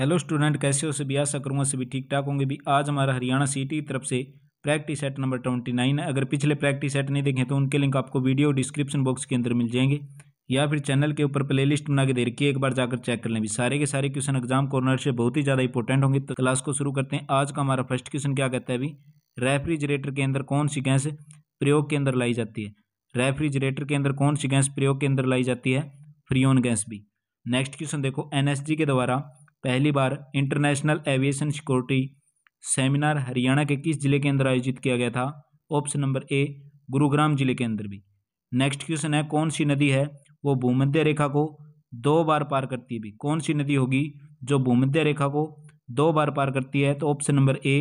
hello student कैसे हो सभी आशा करूँगा सभी ठीक ठाक होंगे भी आज हमारा हरियाणा सिटी की तरफ से practice set number twenty nine है अगर पिछले प्रैक्टिस सेट नहीं देखें तो उनके लिंक आपको वीडियो डिस्क्रिप्शन बॉक्स के अंदर मिल जाएंगे या फिर चैनल के ऊपर प्ले लिस्ट बना के दे रखिए एक बार जाकर चेक कर लें भी सारे के सारे क्वेश्चन एग्जाम कॉर्नर से बहुत ही ज़्यादा इंपॉर्टेंट होंगे तो क्लास को शुरू करते हैं आज का हमारा फर्स्ट क्वेश्चन क्या कहता है अभी रेफ्रिजरेटर के अंदर कौन सी गैस प्रयोग के अंदर लाई जाती है रेफ्रिजरेटर के अंदर कौन सी गैस प्रयोग के अंदर लाई जाती है फ्रियोन गैस भी नेक्स्ट क्वेश्चन देखो एनएसजी के द्वारा पहली बार international aviation security seminar Haryana के किस जिले के अंदर आयोजित किया गया था ऑप्शन नंबर ए गुरुग्राम जिले के अंदर भी नेक्स्ट क्वेश्चन है कौन सी नदी है वो भूमध्य रेखा को दो बार पार करती है भी कौन सी नदी होगी जो भूमध्य रेखा को दो बार पार करती है तो ऑप्शन नंबर ए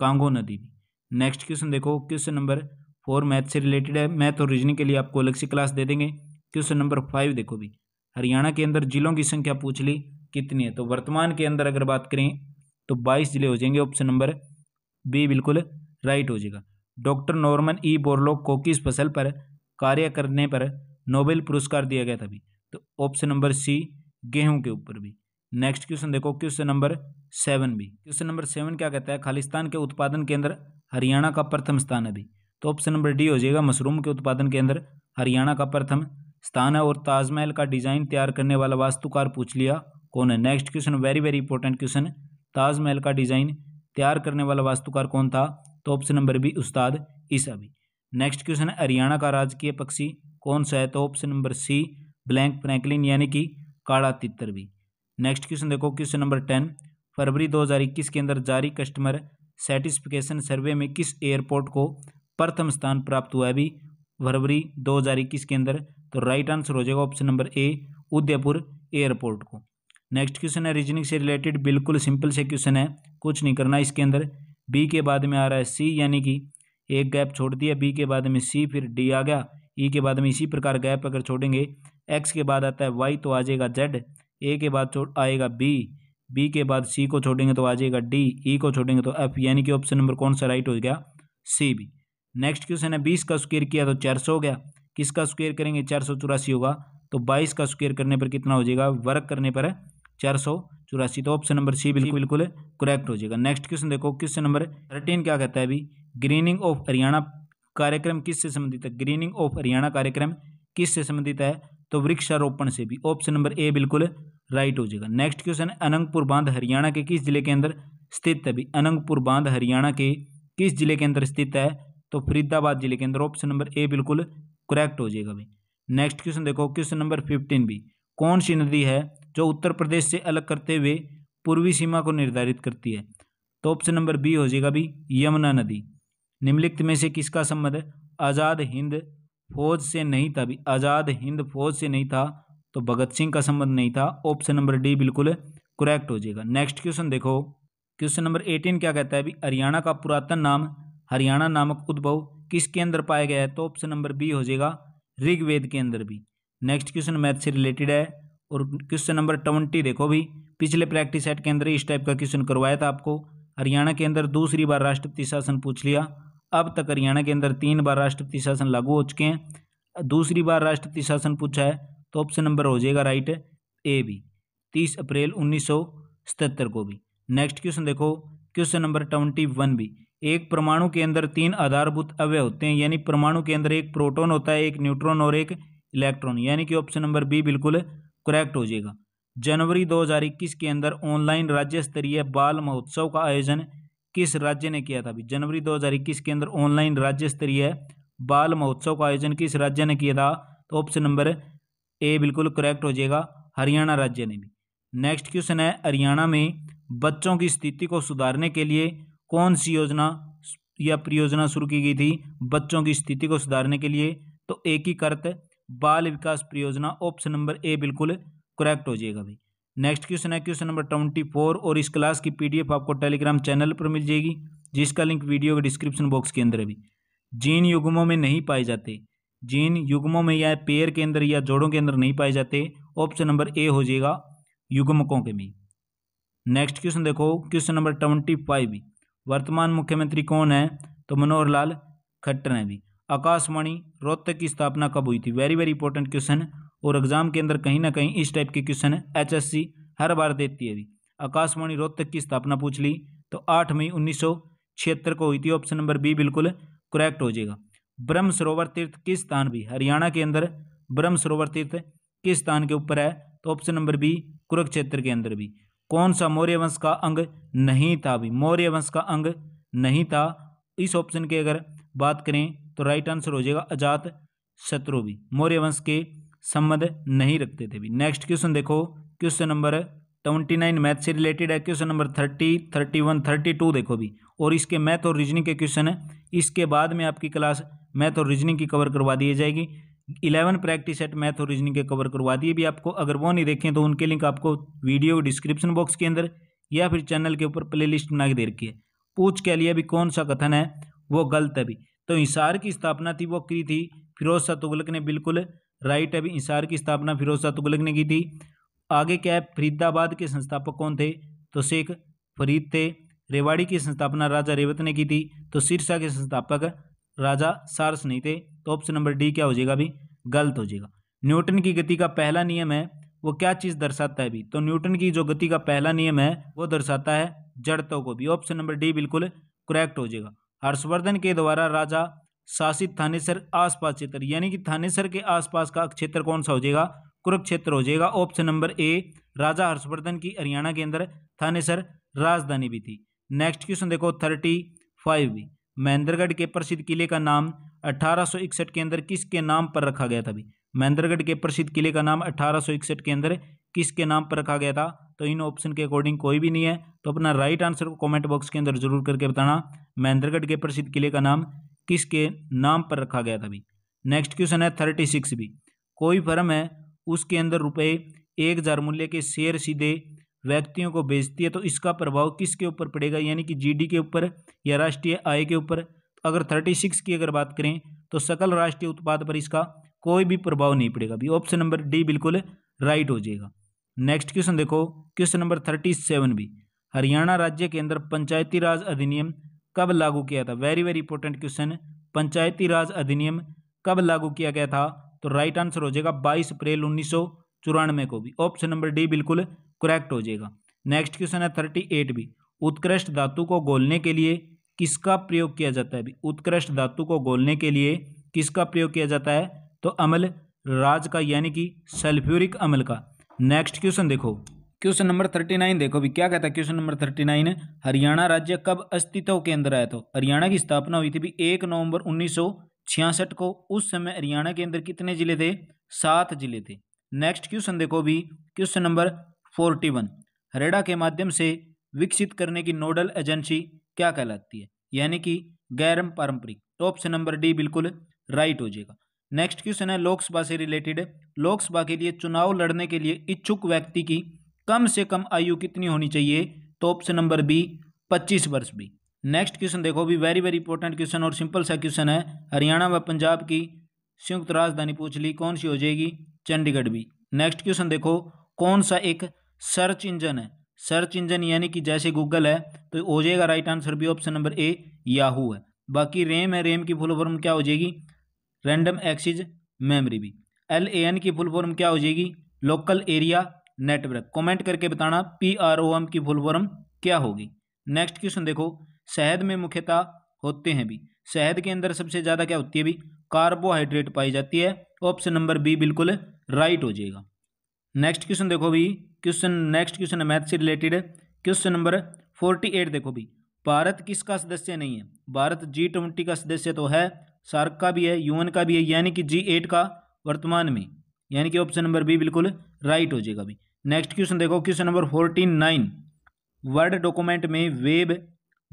कांगो नदी भी नेक्स्ट क्वेश्चन देखो क्वेश्चन नंबर फोर मैथ से रिलेटेड है मैथ और रीजनिंग के लिए आपको अलग से क्लास दे देंगे क्वेश्चन नंबर फाइव देखो भी हरियाणा के अंदर जिलों की संख्या पूछ ली कितनी है तो वर्तमान के अंदर अगर बात करें तो बाईस जिले हो जाएंगे ऑप्शन नंबर बी बिल्कुल राइट हो जाएगा डॉक्टर नॉर्मन ई बोरलो को किस फसल पर कार्य करने पर नोबेल पुरस्कार दिया गया था भी तो ऑप्शन नंबर सी गेहूं के ऊपर भी नेक्स्ट क्वेश्चन देखो क्वेश्चन नंबर सेवन भी क्वेश्चन नंबर सेवन क्या कहता है खालिस्तान के उत्पादन के अंदर हरियाणा का प्रथम स्थान है भी तो ऑप्शन नंबर डी हो जाएगा मशरूम के उत्पादन के अंदर हरियाणा का प्रथम स्थान है और ताजमहल का डिजाइन तैयार करने वाला वास्तुकार पूछ लिया कौन है next question very very important question Taj Mahal का डिज़ाइन तैयार करने वाला वास्तुकार कौन था तो ऑप्शन नंबर बी उस्ताद ईसा भी नेक्स्ट क्वेश्चन है हरियाणा का राजकीय पक्षी कौन सा है तो option number C blank Franklin यानी कि काड़ा तितर भी नेक्स्ट क्वेश्चन देखो क्वेश्चन नंबर टेन फरवरी 2021 के अंदर जारी कस्टमर सेटिस्फिकेशन सर्वे में किस एयरपोर्ट को प्रथम स्थान प्राप्त हुआ है अभी फरवरी 2021 के अंदर तो राइट आंसर हो जाएगा option number A Udaipur airport को नेक्स्ट क्वेश्चन है रीजनिंग से रिलेटेड बिल्कुल सिंपल से क्वेश्चन है कुछ नहीं करना इसके अंदर बी के बाद में आ रहा है सी यानी कि एक गैप छोड़ दिया बी के बाद में सी फिर डी आ गया ई e के बाद में इसी प्रकार गैप अगर छोड़ेंगे एक्स के बाद आता है वाई तो आ जाएगा जेड ए के बाद छोड़ आएगा बी बी के बाद सी को छोड़ेंगे तो आ जाएगा डी ई e को छोड़ेंगे तो एफ यानी कि ऑप्शन नंबर कौन सा राइट हो गया सी बी नेक्स्ट क्वेश्चन है बीस का स्क्वेयर किया तो चार सौ हो गया किसका स्क्वेयर करेंगे चार सौ चौरासी होगा तो बाईस का स्क्वेयर करने पर कितना हो जाएगा वर्क करने पर चार सौ चौरासी तो ऑप्शन नंबर सी बिल्कुल बिल्कुल करेक्ट हो जाएगा नेक्स्ट क्वेश्चन देखो क्वेश्चन नंबर थर्टीन क्या कहता है अभी ग्रीनिंग ऑफ हरियाणा कार्यक्रम किससे संबंधित है ग्रीनिंग ऑफ हरियाणा कार्यक्रम से संबंधित है तो वृक्षारोपण से भी ऑप्शन नंबर ए बिल्कुल राइट हो जाएगा नेक्स्ट क्वेश्चन अनंगपुर बांध हरियाणा के किस जिले के अंदर स्थित है अभी अनंगपुर बांध हरियाणा के किस जिले के अंदर स्थित है तो फरीदाबाद जिले के अंदर ऑप्शन नंबर ए बिल्कुल करेक्ट हो जाएगा भाई नेक्स्ट क्वेश्चन देखो क्वेश्चन नंबर फिफ्टीन भी कौन सी नदी है जो उत्तर प्रदेश से अलग करते हुए पूर्वी सीमा को निर्धारित करती है तो ऑप्शन नंबर बी हो जाएगा भी यमुना नदी निम्नलिखित में से किसका संबंध आज़ाद हिंद फौज से नहीं था भी आज़ाद हिंद फौज से नहीं था तो भगत सिंह का संबंध नहीं था ऑप्शन नंबर डी बिल्कुल करेक्ट हो जाएगा नेक्स्ट क्वेश्चन देखो क्वेश्चन नंबर एटीन क्या कहता है भी हरियाणा का पुरातन नाम हरियाणा नामक उद्भव किसके अंदर पाया गया है तो ऑप्शन नंबर बी हो जाएगा ऋग्वेद के अंदर भी नेक्स्ट क्वेश्चन मैथ से रिलेटेड है और क्वेश्चन नंबर ट्वेंटी देखो भी पिछले प्रैक्टिस सेट के अंदर इस टाइप का क्वेश्चन करवाया था आपको हरियाणा के अंदर दूसरी बार राष्ट्रपति शासन पूछ लिया अब तक हरियाणा के अंदर तीन बार राष्ट्रपति शासन लागू हो चुके हैं दूसरी बार राष्ट्रपति शासन पूछा है तो ऑप्शन नंबर हो जाएगा राइट ए भी तीस अप्रैल उन्नीस को भी नेक्स्ट क्वेश्चन देखो क्वेश्चन नंबर ट्वेंटी वन भी एक परमाणु के अंदर तीन आधारभूत अवय होते हैं यानी परमाणु के अंदर एक प्रोटोन होता है एक न्यूट्रॉन और एक इलेक्ट्रॉन यानी कि ऑप्शन नंबर बी बिल्कुल करेक्ट हो जाएगा जनवरी 2021 के अंदर ऑनलाइन राज्य स्तरीय बाल महोत्सव का आयोजन किस राज्य ने किया था अभी जनवरी 2021 के अंदर ऑनलाइन राज्य स्तरीय बाल महोत्सव का आयोजन किस राज्य ने किया था तो ऑप्शन नंबर ए बिल्कुल करेक्ट हो जाएगा हरियाणा राज्य ने भी नेक्स्ट क्वेश्चन है हरियाणा में बच्चों की स्थिति को सुधारने के लिए कौन सी योजना या परियोजना शुरू की गई थी बच्चों की स्थिति को सुधारने के लिए तो एकीकृत बाल विकास परियोजना ऑप्शन नंबर ए बिल्कुल करेक्ट हो जाएगा भाई नेक्स्ट क्वेश्चन है क्वेश्चन नंबर ट्वेंटी फोर और इस क्लास की पीडीएफ आपको टेलीग्राम चैनल पर मिल जाएगी जिसका लिंक वीडियो के डिस्क्रिप्शन बॉक्स के अंदर भी जीन युग्मों में नहीं पाए जाते जीन युग्मों में या पेयर के अंदर या जोड़ों के अंदर नहीं पाए जाते ऑप्शन नंबर ए हो जाएगा युग्मकों के में नेक्स्ट क्वेश्चन देखो क्वेश्चन नंबर ट्वेंटी फाइव वर्तमान मुख्यमंत्री कौन है तो मनोहर लाल खट्टर हैं भी आकाशवाणी रोहतक की स्थापना कब हुई थी वेरी वेरी इंपॉर्टेंट क्वेश्चन है और एग्जाम के अंदर कहीं ना कहीं इस टाइप के क्वेश्चन है एचएससी हर बार देती है आकाशवाणी रोहतक की स्थापना पूछ ली तो आठ मई उन्नीस को हुई थी ऑप्शन नंबर बी बिल्कुल करेक्ट हो जाएगा ब्रह्म सरोवर तीर्थ किस स्थान भी हरियाणा के अंदर ब्रह्म सरोवर तीर्थ किस स्थान के ऊपर है तो ऑप्शन नंबर बी कुरुक्षेत्र के अंदर भी कौन सा मौर्य वंश का अंग नहीं था भी मौर्य वंश का अंग नहीं था इस ऑप्शन की अगर बात करें तो राइट आंसर हो जाएगा अजात शत्रु भी मौर्य वंश के संबंध नहीं रखते थे भी नेक्स्ट क्वेश्चन देखो question number twenty nine math से रिलेटेड है question number thirty thirty one thirty two देखो भी और इसके मैथ और रीजनिंग के क्वेश्चन है इसके बाद में आपकी क्लास मैथ और रीजनिंग की कवर करवा दी जाएगी इलेवन प्रैक्टिस सेट मैथ और रीजनिंग के कवर करवा दिए भी आपको अगर वो नहीं देखें तो उनके लिंक आपको वीडियो डिस्क्रिप्शन बॉक्स के अंदर या फिर चैनल के ऊपर प्ले लिस्ट बना के दे रखी है पूछ के लिए अभी कौन सा कथन है वो गलत है भी तो हिसार की स्थापना थी वो की थी फिरोज शाह तुगलक ने बिल्कुल राइट अभी हिसार की स्थापना फिरोज शाह तुगलक ने की थी आगे क्या है फरीदाबाद के संस्थापक कौन थे तो शेख फरीद थे रेवाड़ी की संस्थापना राजा रेवत ने की थी तो सिरसा के संस्थापक राजा सारस नहीं थे तो ऑप्शन नंबर डी क्या हो जाएगा अभी गलत हो जाएगा न्यूटन की गति का पहला नियम है वो क्या चीज़ दर्शाता है अभी तो न्यूटन की जो गति का पहला नियम है वो दर्शाता है जड़तों को भी ऑप्शन नंबर डी बिल्कुल करेक्ट हो जाएगा हर्षवर्धन के द्वारा राजा शासित थानेसर आसपास क्षेत्र यानी कि थानेसर के आसपास का क्षेत्र कौन सा हो जाएगा कुरुक्षेत्र हो जाएगा ऑप्शन नंबर ए राजा हर्षवर्धन की हरियाणा के अंदर थानेसर राजधानी भी थी नेक्स्ट क्वेश्चन देखो थर्टी फाइव भी महेंद्रगढ़ के प्रसिद्ध किले का नाम 1861 के अंदर किसके नाम पर रखा गया था भी महेंद्रगढ़ के प्रसिद्ध किले का नाम 1861 के अंदर किसके नाम पर रखा गया था तो इन ऑप्शन के अकॉर्डिंग कोई भी नहीं है तो अपना राइट आंसर को कमेंट बॉक्स के अंदर जरूर करके बताना महेंद्रगढ़ के प्रसिद्ध किले का नाम किसके नाम पर रखा गया था भी नेक्स्ट क्वेश्चन है थर्टी सिक्स भी कोई फर्म है उसके अंदर रुपये एक हज़ार मूल्य के शेयर सीधे व्यक्तियों को बेचती है तो इसका प्रभाव किसके ऊपर पड़ेगा यानी कि जी के ऊपर या राष्ट्रीय आय के ऊपर तो अगर थर्टी सिक्स की अगर बात करें तो सकल राष्ट्रीय उत्पाद पर इसका कोई भी प्रभाव नहीं पड़ेगा भी ऑप्शन नंबर डी बिल्कुल राइट हो जाएगा नेक्स्ट क्वेश्चन देखो क्वेश्चन नंबर थर्टी सेवन भी हरियाणा राज्य के अंदर पंचायती राज अधिनियम कब लागू किया था very very important question Panchayati Raj अधिनियम कब लागू किया गया था तो राइट आंसर हो जाएगा बाईस अप्रैल उन्नीस को भी ऑप्शन नंबर डी बिल्कुल करेक्ट हो जाएगा नेक्स्ट क्वेश्चन है थर्टी एट भी उत्कृष्ट धातु को गोलने के लिए किसका प्रयोग किया जाता है उत्कृष्ट धातु को गोलने के लिए किसका प्रयोग किया जाता है तो अमल राज का यानी कि सल्फ्यूरिक अमल का नेक्स्ट क्वेश्चन देखो क्वेश्चन नंबर थर्टी नाइन देखो भी क्या कहता है question number thirty nine Haryana राज्य कब अस्तित्व के अंदर आया तो हरियाणा की स्थापना हुई थी भी एक नवंबर उन्नीस को उस समय हरियाणा के अंदर कितने जिले थे सात जिले थे नेक्स्ट क्वेश्चन देखो भी question number forty one HAREDA के माध्यम से विकसित करने की नोडल एजेंसी क्या कहलाती है यानी कि गैरम पारंपरिक तो ऑप्शन नंबर डी बिल्कुल राइट हो जाएगा नेक्स्ट क्वेश्चन है लोकसभा से रिलेटेड लोकसभा के लिए चुनाव लड़ने के लिए इच्छुक व्यक्ति की कम से कम आयु कितनी होनी चाहिए तो ऑप्शन नंबर बी पच्चीस वर्ष भी नेक्स्ट क्वेश्चन देखो भी वेरी वेरी इंपॉर्टेंट क्वेश्चन और सिंपल सा क्वेश्चन है हरियाणा व पंजाब की संयुक्त राजधानी पूछ ली कौन सी हो जाएगी चंडीगढ़ भी नेक्स्ट क्वेश्चन देखो कौन सा एक सर्च इंजन है सर्च इंजन यानी कि जैसे गूगल है तो हो जाएगा राइट आंसर भी ऑप्शन नंबर ए याहू है बाकी रेम है रेम की फुल फॉर्म क्या हो जाएगी रैंडम एक्सिज मेमोरी भी एल ए एन की फुल फॉर्म क्या हो जाएगी लोकल एरिया नेटवर्क कमेंट करके बताना पी आर ओ एम की फुल फॉर्म क्या होगी नेक्स्ट क्वेश्चन देखो शहद में मुख्यतः होते हैं भी शहद के अंदर सबसे ज़्यादा क्या होती है भी कार्बोहाइड्रेट पाई जाती है ऑप्शन नंबर बी बिल्कुल राइट हो जाएगा नेक्स्ट क्वेश्चन देखो भी क्वेश्चन नेक्स्ट क्वेश्चन है मैथ से related question number forty eight देखो भी भारत किसका सदस्य नहीं है भारत जी ट्वेंटी का सदस्य तो है सार्क का भी है यूएन का भी है यानी कि जी एट का वर्तमान में यानी कि ऑप्शन नंबर बी बिल्कुल राइट हो जाएगा भी नेक्स्ट क्वेश्चन देखो question number fourteen nine word document में वेब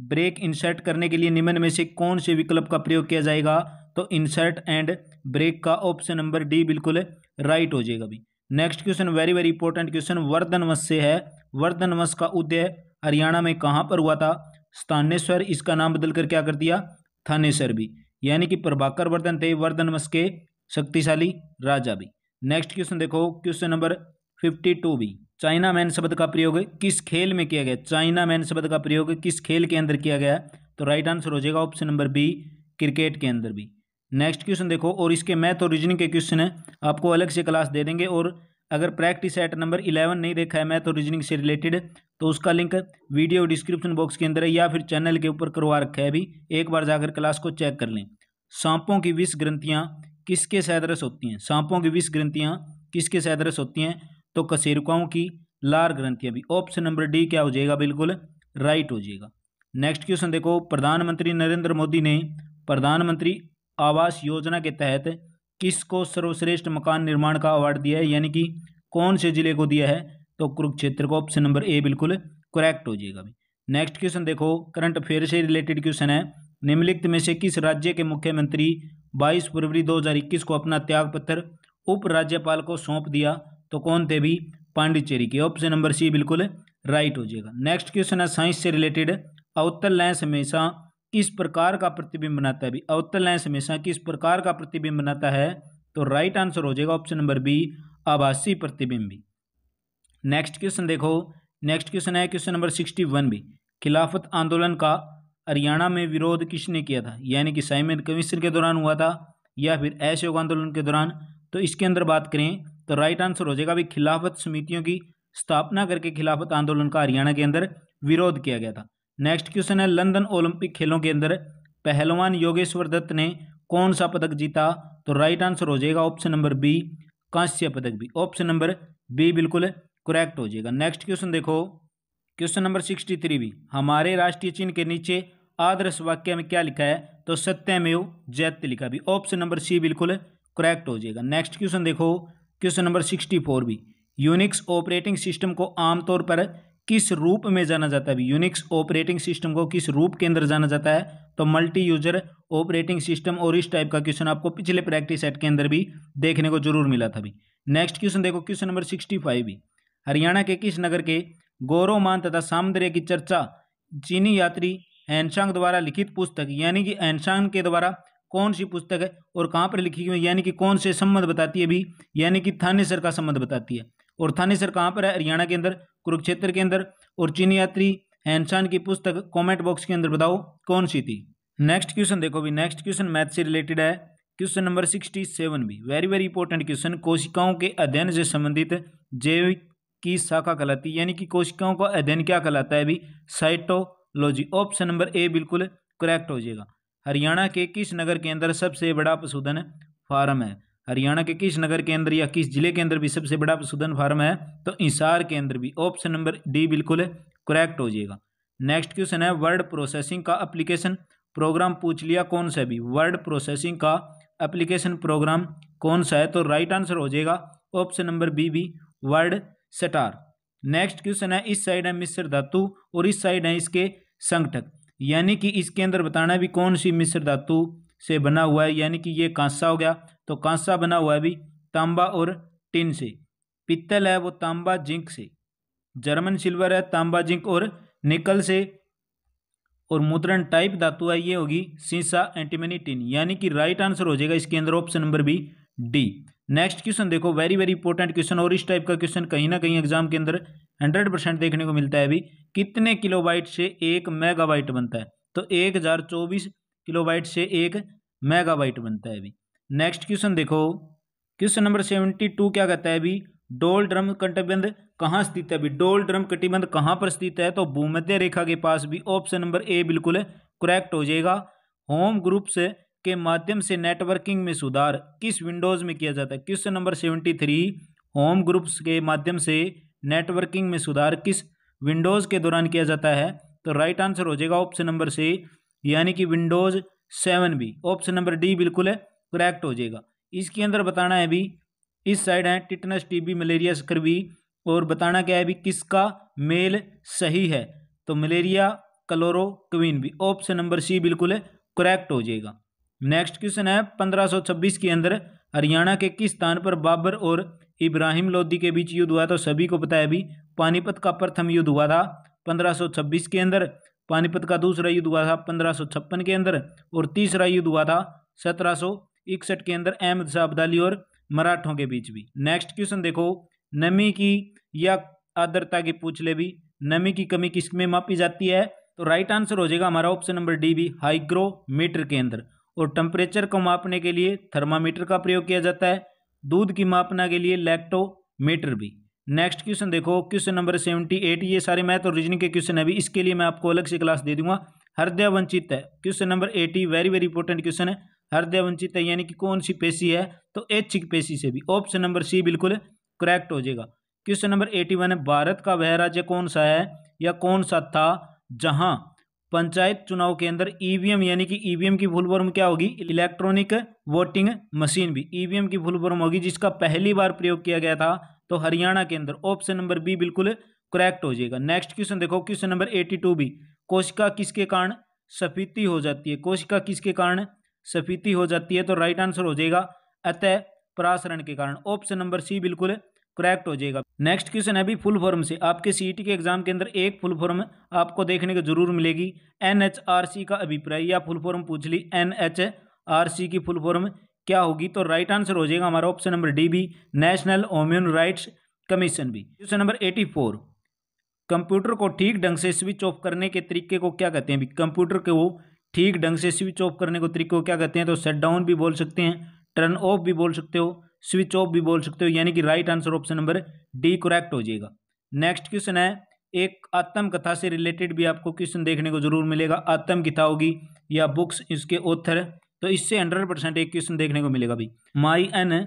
ब्रेक इंसर्ट करने के लिए निम्न में से कौन से विकल्प का प्रयोग किया जाएगा तो इंसर्ट एंड ब्रेक का ऑप्शन नंबर डी बिल्कुल राइट हो जाएगा भी next question very very important question वंश से है वंश का उदय हरियाणा में कहाँ पर हुआ था स्थानेश्वर इसका नाम बदलकर क्या कर दिया थानेश्वर भी यानी कि प्रभाकर वर्धन थे वंश के शक्तिशाली राजा भी नेक्स्ट क्वेश्चन देखो क्वेश्चन नंबर फिफ्टी टू भी चाइना मैन शब्द का प्रयोग किस खेल में किया गया चाइना मैन शब्द का प्रयोग किस खेल के अंदर किया गया तो राइट आंसर हो जाएगा ऑप्शन नंबर बी क्रिकेट के अंदर भी नेक्स्ट क्वेश्चन देखो और इसके मैथ और रीजनिंग के क्वेश्चन है आपको अलग से क्लास दे देंगे और अगर प्रैक्टिस एट नंबर इलेवन नहीं देखा है मैं तो रीजनिंग से रिलेटेड तो उसका लिंक वीडियो डिस्क्रिप्शन बॉक्स के अंदर है या फिर चैनल के ऊपर करवा रखा है अभी एक बार जाकर क्लास को चेक कर लें सांपों की विष ग्रंथियाँ किसके सैदरस होती हैं सांपों की विष ग्रंथियाँ किसके सैदरस होती हैं तो कसेरुकाओं की लार ग्रंथियाँ भी ऑप्शन नंबर डी क्या हो जाएगा बिल्कुल राइट हो जाएगा नेक्स्ट क्वेश्चन देखो प्रधानमंत्री नरेंद्र मोदी ने प्रधानमंत्री आवास योजना के तहत किसको सर्वश्रेष्ठ मकान निर्माण का अवार्ड दिया है यानी कि कौन से जिले को दिया है तो कुरुक्षेत्र को ऑप्शन नंबर ए बिल्कुल करेक्ट हो जाएगा नेक्स्ट क्वेश्चन देखो करंट अफेयर से रिलेटेड क्वेश्चन है निम्नलिखित में से किस राज्य के मुख्यमंत्री 22 फरवरी 2021 को अपना त्याग पत्र को सौंप दिया तो कौन थे भी पांडिचेरी के ऑप्शन नंबर सी बिल्कुल राइट हो जाएगा नेक्स्ट क्वेश्चन है साइंस से रिलेटेड अवतल लैंस हमेशा किस प्रकार का प्रतिबिंब बनाता है अवतल लेंस हमेशा किस प्रकार का प्रतिबिंब बनाता है तो राइट आंसर हो जाएगा ऑप्शन नंबर बी आभासी प्रतिबिंब नेक्स्ट क्वेश्चन देखो नेक्स्ट क्वेश्चन है क्वेश्चन नंबर सिक्सटी वन भी खिलाफत आंदोलन का हरियाणा में विरोध किसने किया था यानी कि साइमन कमीशन के दौरान हुआ था या फिर अशोक आंदोलन के दौरान तो इसके अंदर बात करें तो राइट आंसर हो जाएगा भी खिलाफत समितियों की स्थापना करके खिलाफत आंदोलन का हरियाणा के अंदर विरोध किया गया था नेक्स्ट क्वेश्चन है लंदन ओलंपिक खेलों के अंदर पहलवान योगेश्वर दत्त ने कौन सा पदक जीता तो राइट आंसर हो जाएगा ऑप्शन नंबर बी कांस्य पदक भी ऑप्शन नंबर बी बिल्कुल करेक्ट हो जाएगा नेक्स्ट क्वेश्चन देखो क्वेश्चन नंबर सिक्सटी थ्री भी हमारे राष्ट्रीय चिन्ह के नीचे आदर्श वाक्य में क्या लिखा है तो सत्यमेव जैत्य लिखा भी ऑप्शन नंबर सी बिल्कुल करेक्ट हो जाएगा नेक्स्ट क्वेश्चन देखो क्वेश्चन नंबर सिक्सटी फोर भी यूनिक्स ऑपरेटिंग सिस्टम को आमतौर पर किस रूप में जाना जाता है यूनिक्स ऑपरेटिंग सिस्टम को किस रूप के अंदर जाना जाता है तो मल्टी यूजर ऑपरेटिंग सिस्टम और इस टाइप का क्वेश्चन आपको पिछले प्रैक्टिस सेट के अंदर भी देखने को जरूर मिला था अभी नेक्स्ट क्वेश्चन देखो क्वेश्चन नंबर सिक्सटी फाइव भी हरियाणा के किस नगर के गौरवमान तथा सामदर्य की चर्चा चीनी यात्री एनशांग द्वारा लिखित पुस्तक यानी कि एनशांग के द्वारा कौन सी पुस्तक है और कहाँ पर लिखी हुई यानी कि कौन से संबंध बताती है अभी यानी कि थानेसर का संबंध बताती है और थाने सर कहाँ पर है हरियाणा के अंदर कुरुक्षेत्र के अंदर और चीनी यात्री हैंसान की पुस्तक कमेंट बॉक्स के अंदर बताओ कौन सी थी नेक्स्ट क्वेश्चन देखो भी नेक्स्ट क्वेश्चन मैथ से रिलेटेड है क्वेश्चन नंबर सिक्सटी सेवन भी वेरी वेरी इंपॉर्टेंट क्वेश्चन कोशिकाओं के अध्ययन से संबंधित जैविक की शाखा कहलाती है यानी कि कोशिकाओं का अध्ययन क्या कहलाता है अभी साइटोलॉजी ऑप्शन नंबर ए बिल्कुल करेक्ट हो जाएगा हरियाणा के किस नगर के अंदर सबसे बड़ा पशुधन फार्म है हरियाणा के किस नगर के अंदर या किस जिले के अंदर भी सबसे बड़ा पशुधन फार्म है तो इंसार के अंदर भी ऑप्शन नंबर डी बिल्कुल करेक्ट हो जाएगा नेक्स्ट क्वेश्चन है वर्ड प्रोसेसिंग का अप्लीकेशन प्रोग्राम पूछ लिया कौन सा भी वर्ड प्रोसेसिंग का एप्लीकेशन प्रोग्राम कौन सा है तो राइट आंसर हो जाएगा ऑप्शन नंबर बी भी वर्ड सटार नेक्स्ट क्वेश्चन है इस साइड है मिश्र धातु और इस साइड है इसके संगठक यानी कि इसके अंदर बताना है भी कौन सी मिश्र धातु से बना हुआ है यानी कि ये कांसा हो गया तो कांसा बना हुआ है भी तांबा और टिन से पित्तल है वो तांबा जिंक से जर्मन सिल्वर है तांबा जिंक और निकल से और मुद्रण टाइप धातु है ये होगी सीसा एंटीमनी टिन यानी कि राइट आंसर हो जाएगा इसके अंदर option number B D next question देखो वेरी वेरी इंपॉर्टेंट क्वेश्चन और इस टाइप का क्वेश्चन कहीं ना कहीं एग्जाम के अंदर हंड्रेड परसेंट देखने को मिलता है अभी कितने किलोबाइट से एक मेगाबाइट बनता है तो एक हज़ार चौबीस किलोबाइट से एक मेगाबाइट बनता है अभी नेक्स्ट क्वेश्चन देखो क्वेश्चन नंबर सेवेंटी टू क्या कहता है अभी डोल ड्रम कटिबंध कहाँ स्थित है अभी डोल ड्रम कटिबंध कहाँ पर स्थित है तो भूमध्य रेखा के पास भी ऑप्शन नंबर ए बिल्कुल करेक्ट हो जाएगा होम ग्रुप्स के माध्यम से नेटवर्किंग में सुधार किस विंडोज़ में किया जाता है question number seventy three home groups के माध्यम से नेटवर्किंग में सुधार किस विंडोज़ के दौरान किया जाता है तो राइट आंसर हो जाएगा ऑप्शन नंबर से यानी कि विंडोज सेवन भी ऑप्शन नंबर डी बिल्कुल है करेक्ट हो जाएगा इसके अंदर बताना है भी इस साइड है टिटनस टीबी मलेरिया स्कर्वी और बताना क्या है भी किसका मेल सही है तो मलेरिया कलोरो क्वीन भी ऑप्शन नंबर सी बिल्कुल है करेक्ट हो जाएगा नेक्स्ट क्वेश्चन है 1526 के अंदर हरियाणा के किस स्थान पर बाबर और इब्राहिम लोदी के बीच युद्ध हुआ तो सभी को पता है भी पानीपत का प्रथम युद्ध हुआ था 1526 के अंदर पानीपत का दूसरा युद्ध हुआ था पंद्रह के अंदर और तीसरा युद्ध हुआ था सत्रह इकसठ के अंदर अहमद शाह अब्दाली और मराठों के बीच भी नेक्स्ट क्वेश्चन देखो नमी की या आदरता की पूछ ले भी नमी की कमी किस में मापी जाती है तो राइट आंसर हो जाएगा हमारा ऑप्शन नंबर डी भी हाइग्रोमीटर के अंदर और टेम्परेचर को मापने के लिए थर्मामीटर का प्रयोग किया जाता है दूध की मापना के लिए लैक्टोमीटर भी नेक्स्ट क्वेश्चन देखो क्वेश्चन नंबर सेवेंटी एट ये सारे मैथ और रीजनिंग के क्वेश्चन है अभी इसके लिए मैं आपको अलग से क्लास दे दूंगा हृदय वंचित है question number eighty very very important question है हृदय वंचित है यानी कि कौन सी पेशी है तो एच पेशी से भी ऑप्शन नंबर सी बिल्कुल करेक्ट हो जाएगा क्वेश्चन नंबर एटी वन है भारत का वह राज्य कौन सा है या कौन सा था जहाँ पंचायत चुनाव के अंदर ईवीएम e यानी कि ईवीएम e की फुल फॉर्म क्या होगी इलेक्ट्रॉनिक वोटिंग मशीन भी ईवीएम e की फुल फॉर्म होगी जिसका पहली बार प्रयोग किया गया था तो हरियाणा के अंदर ऑप्शन नंबर बी बिल्कुल करेक्ट हो जाएगा नेक्स्ट क्वेश्चन देखो question number eighty two B कोशिका किसके कारण सफीती हो जाती है कोशिका किसके कारण सफीती हो जाती है तो राइट आंसर हो जाएगा अतः परासरण के कारण ऑप्शन नंबर सी बिल्कुल करेक्ट हो जाएगा नेक्स्ट क्वेश्चन है अभी फुल फॉर्म से आपके सीईटी e के एग्जाम के अंदर एक फुल फॉर्म आपको देखने को जरूर मिलेगी एनएचआरसी का अभिप्राय या फुल फॉर्म पूछ ली एनएचआरसी की फुल फॉर्म क्या होगी तो राइट आंसर हो जाएगा हमारा ऑप्शन नंबर डी भी नेशनल ओम्यून राइट्स कमीशन भी question number eighty four computer को ठीक ढंग से स्विच ऑफ करने के तरीके को क्या कहते हैं कंप्यूटर को ठीक ढंग से स्विच ऑफ करने को तरीके को क्या कहते हैं तो शट डाउन भी बोल सकते हैं टर्न ऑफ भी बोल सकते हो स्विच ऑफ भी बोल सकते हो यानी कि right answer option number D correct हो जाएगा नेक्स्ट क्वेश्चन है एक आत्म कथा से रिलेटेड भी आपको क्वेश्चन देखने को जरूर मिलेगा आत्म कथा होगी या बुक्स इसके ऑथर तो इससे हंड्रेड परसेंट एक क्वेश्चन देखने को मिलेगा भी माई एन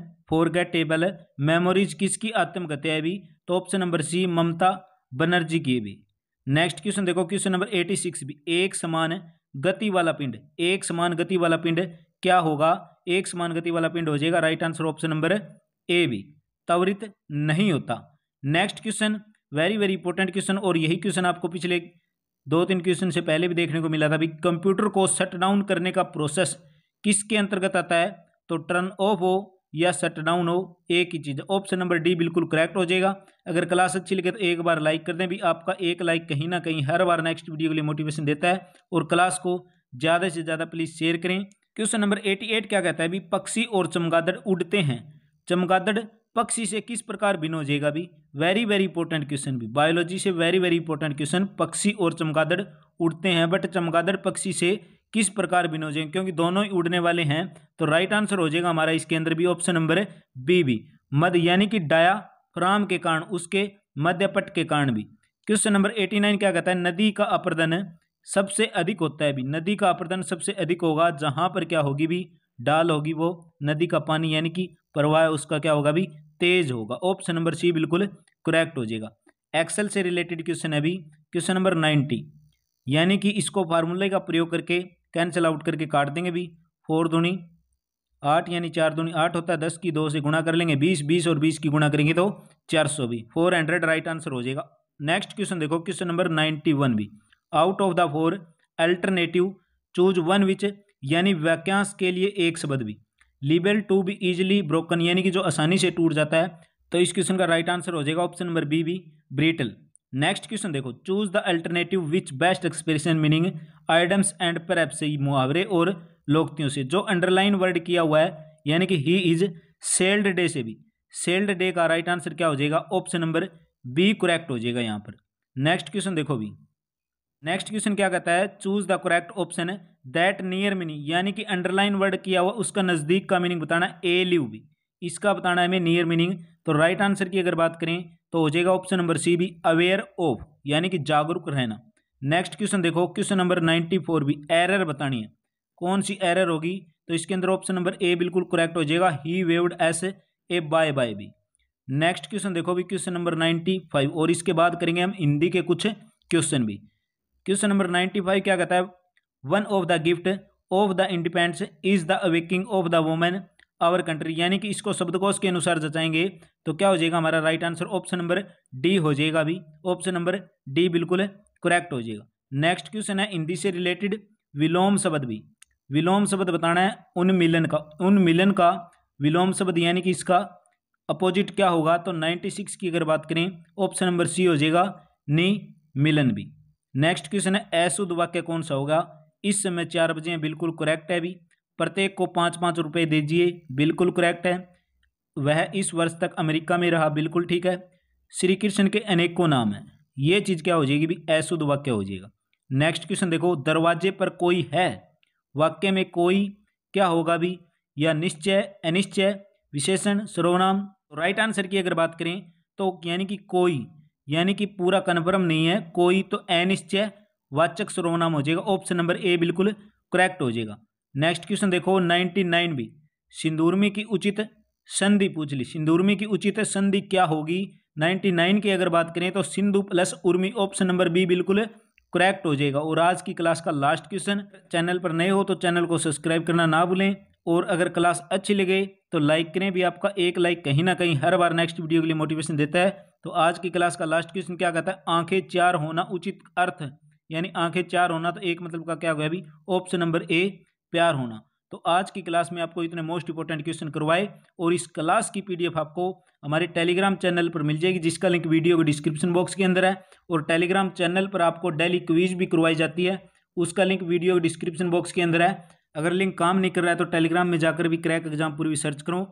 टेबल मेमोरीज किसकी आत्मगत्या है भी तो option number C Mamata Banerjee की भी नेक्स्ट क्वेश्चन देखो क्वेश्चन नंबर एटी सिक्स भी एक समान गति वाला पिंड एक समान गति वाला पिंड क्या होगा एक समान गति वाला पिंड हो जाएगा right answer option number A भी त्वरित नहीं होता next question very very important question और यही क्वेश्चन आपको पिछले दो तीन क्वेश्चन से पहले भी देखने को मिला था भी कंप्यूटर को शट डाउन करने का प्रोसेस किसके अंतर्गत आता है तो टर्न ऑफ हो या शट डाउन हो एक ही चीज़ ऑप्शन नंबर डी बिल्कुल करेक्ट हो जाएगा अगर क्लास अच्छी लगे तो एक बार लाइक कर दें भी आपका एक लाइक कहीं ना कहीं हर बार नेक्स्ट वीडियो के लिए मोटिवेशन देता है और क्लास को ज़्यादा से ज़्यादा प्लीज़ शेयर करें क्वेश्चन नंबर एटी एट क्या कहता है भी पक्षी और चमगादड़ उड़ते हैं चमगादड़ पक्षी से किस प्रकार भिन्न हो जाएगा भी वेरी वेरी इंपॉर्टेंट क्वेश्चन भी बायोलॉजी से वेरी वेरी इंपॉर्टेंट क्वेश्चन पक्षी और चमगादड़ उड़ते हैं बट चमगादड़ पक्षी से किस प्रकार भिन्न हो जाएंगे क्योंकि दोनों ही उड़ने वाले हैं तो राइट आंसर हो जाएगा हमारा इसके अंदर भी ऑप्शन नंबर है बी भी मध्य यानी कि डाया फ्राम के कारण उसके मध्यपट के कारण भी क्वेश्चन नंबर एटी नाइन क्या कहता है नदी का अपर्दन सबसे अधिक होता है भी नदी का अपर्दन सबसे अधिक होगा जहाँ पर क्या होगी भी डाल होगी वो नदी का पानी यानी कि प्रवाह उसका क्या होगा भी तेज होगा ऑप्शन नंबर सी बिल्कुल करेक्ट हो जाएगा एक्सेल से रिलेटेड क्वेश्चन है अभी क्वेश्चन नंबर नाइन्टी यानी कि इसको फार्मूले का प्रयोग करके कैंसिल आउट करके काट देंगे भी फोर धुनी आठ यानी चार धुनी आठ होता है दस की दो से गुणा कर लेंगे बीस बीस और बीस की गुणा करेंगे तो चार सौ भी फोर हंड्रेड राइट आंसर हो जाएगा नेक्स्ट क्वेश्चन देखो क्वेश्चन नंबर नाइन्टी वन भी out of the four alternative choose one which यानी वाक्यांश के लिए एक शब्द भी लिबेल टू भी इजिली ब्रोकन यानी कि जो आसानी से टूट जाता है तो इस क्वेश्चन का राइट आंसर हो जाएगा ऑप्शन नंबर बी भी ब्रिटल नेक्स्ट क्वेश्चन देखो choose the alternative which best expression meaning idioms and phrases मुहावरे और लोकतियों से जो अंडरलाइन वर्ड किया हुआ है यानी कि ही इज सेल्ड डे से भी सेल्ड डे का राइट आंसर क्या हो जाएगा ऑप्शन नंबर बी करेक्ट हो जाएगा यहाँ पर नेक्स्ट क्वेश्चन देखो भी नेक्स्ट क्वेश्चन क्या कहता है choose the correct option that near meaning यानी कि अंडरलाइन वर्ड किया हुआ उसका नज़दीक का मीनिंग बताना ए लिव भी इसका बताना है हमें नियर मीनिंग तो राइट आंसर की अगर बात करें तो हो जाएगा ऑप्शन नंबर सी भी अवेयर ऑफ यानी कि जागरूक रहना नेक्स्ट क्वेश्चन देखो क्वेश्चन नंबर नाइन्टी फोर भी एरर बतानी है कौन सी एरर होगी तो इसके अंदर ऑप्शन नंबर ए बिल्कुल करेक्ट हो जाएगा he waved as a bye bye B next question देखो भी क्वेश्चन नंबर नाइन्टी फाइव और इसके बाद करेंगे हम हिंदी के कुछ क्वेश्चन भी क्वेश्चन नंबर नाइन्टी फाइव क्या कहता है one of the gift of the independence is the awakening of the women our country यानी कि इसको शब्दकोश के अनुसार जचाएंगे तो क्या हो जाएगा हमारा right answer option number D हो जाएगा अभी ऑप्शन नंबर डी बिल्कुल करेक्ट हो जाएगा नेक्स्ट क्वेश्चन है हिंदी से रिलेटेड विलोम शब्द भी विलोम शब्द बताना है उन्मिलन का उन्मिलन का विलोम शब्द यानी कि इसका अपोजिट क्या होगा तो नाइन्टी सिक्स की अगर बात करें ऑप्शन नंबर सी हो जाएगा नी मिलन भी नेक्स्ट क्वेश्चन है अशुद्ध वाक्य कौन सा होगा इस समय चार बजे बिल्कुल करेक्ट है भी प्रत्येक को पाँच पाँच रुपये दीजिए बिल्कुल करेक्ट है वह इस वर्ष तक अमेरिका में रहा बिल्कुल ठीक है श्री कृष्ण के अनेकों नाम हैं ये चीज़ क्या हो जाएगी भी अशुद्ध वाक्य हो जाएगा नेक्स्ट क्वेश्चन देखो दरवाजे पर कोई है वाक्य में कोई क्या होगा भी या निश्चय अनिश्चय विशेषण सर्वनाम राइट आंसर की अगर बात करें तो यानी कि कोई यानी कि पूरा कन्फर्म नहीं है कोई तो अनिश्चय वाचक सर्वनाम हो जाएगा ऑप्शन नंबर ए बिल्कुल करेक्ट हो जाएगा नेक्स्ट क्वेश्चन देखो नाइन्टी नाइन बी सिंदूरमी की उचित संधि पूछ ली सिंदूरमी की उचित संधि क्या होगी नाइन्टी नाइन की अगर बात करें तो सिंधु प्लस उर्मी ऑप्शन नंबर बी बिल्कुल करेक्ट हो जाएगा और आज की क्लास का लास्ट क्वेश्चन चैनल पर नए हो तो चैनल को सब्सक्राइब करना ना भूलें और अगर क्लास अच्छी लगे तो लाइक करें भी आपका एक लाइक कहीं ना कहीं हर बार नेक्स्ट वीडियो के लिए मोटिवेशन देता है तो आज की क्लास का लास्ट क्वेश्चन क्या कहता है आंखें चार होना उचित अर्थ यानी आंखें चार होना तो एक मतलब का क्या हो गया अभी ऑप्शन नंबर ए प्यार होना तो आज की क्लास में आपको इतने मोस्ट इंपॉर्टेंट क्वेश्चन करवाए और इस क्लास की पीडीएफ आपको हमारे टेलीग्राम चैनल पर मिल जाएगी जिसका लिंक वीडियो के डिस्क्रिप्शन बॉक्स के अंदर है और टेलीग्राम चैनल पर आपको डेली क्विज भी करवाई जाती है उसका लिंक वीडियो के डिस्क्रिप्शन बॉक्स के अंदर है अगर लिंक काम नहीं कर रहा है तो टेलीग्राम में जाकर भी क्रैक एग्जाम पूर्वी सर्च करो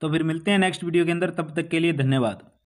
तो फिर मिलते हैं नेक्स्ट वीडियो के अंदर तब तक के लिए धन्यवाद